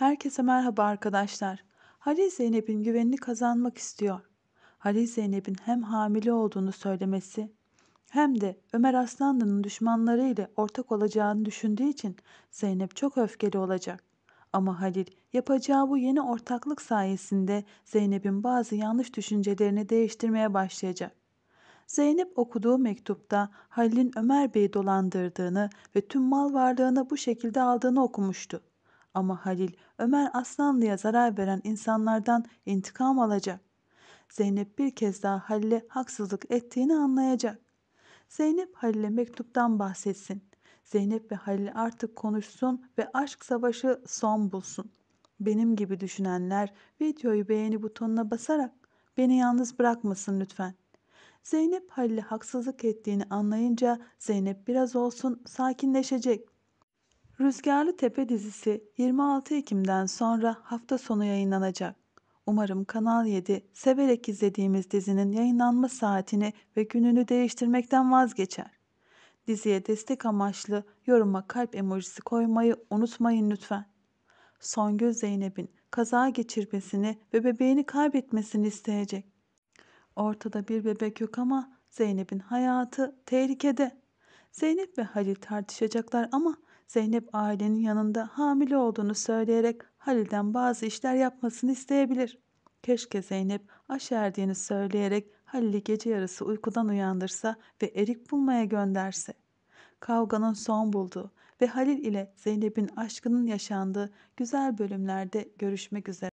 Herkese merhaba arkadaşlar. Halil Zeynep'in güvenini kazanmak istiyor. Halil Zeynep'in hem hamile olduğunu söylemesi hem de Ömer Aslanlı'nın düşmanları ile ortak olacağını düşündüğü için Zeynep çok öfkeli olacak. Ama Halil yapacağı bu yeni ortaklık sayesinde Zeynep'in bazı yanlış düşüncelerini değiştirmeye başlayacak. Zeynep okuduğu mektupta Halil'in Ömer Bey'i dolandırdığını ve tüm mal varlığını bu şekilde aldığını okumuştu. Ama Halil Ömer Aslanlı'ya zarar veren insanlardan intikam alacak. Zeynep bir kez daha Halil'e haksızlık ettiğini anlayacak. Zeynep Halil'e mektuptan bahsetsin. Zeynep ve Halil artık konuşsun ve aşk savaşı son bulsun. Benim gibi düşünenler videoyu beğeni butonuna basarak beni yalnız bırakmasın lütfen. Zeynep Halil'e haksızlık ettiğini anlayınca Zeynep biraz olsun sakinleşecek. Rüzgarlı Tepe dizisi 26 Ekim'den sonra hafta sonu yayınlanacak. Umarım Kanal 7 severek izlediğimiz dizinin yayınlanma saatini ve gününü değiştirmekten vazgeçer. Diziye destek amaçlı yoruma kalp emojisi koymayı unutmayın lütfen. Songül Zeynep'in kaza geçirmesini ve bebeğini kaybetmesini isteyecek. Ortada bir bebek yok ama Zeynep'in hayatı tehlikede. Zeynep ve Halil tartışacaklar ama Zeynep ailenin yanında hamile olduğunu söyleyerek Halil'den bazı işler yapmasını isteyebilir. Keşke Zeynep aşerdiğini söyleyerek Halil'i gece yarısı uykudan uyandırsa ve erik bulmaya gönderse. Kavganın son bulduğu ve Halil ile Zeynep'in aşkının yaşandığı güzel bölümlerde görüşmek üzere.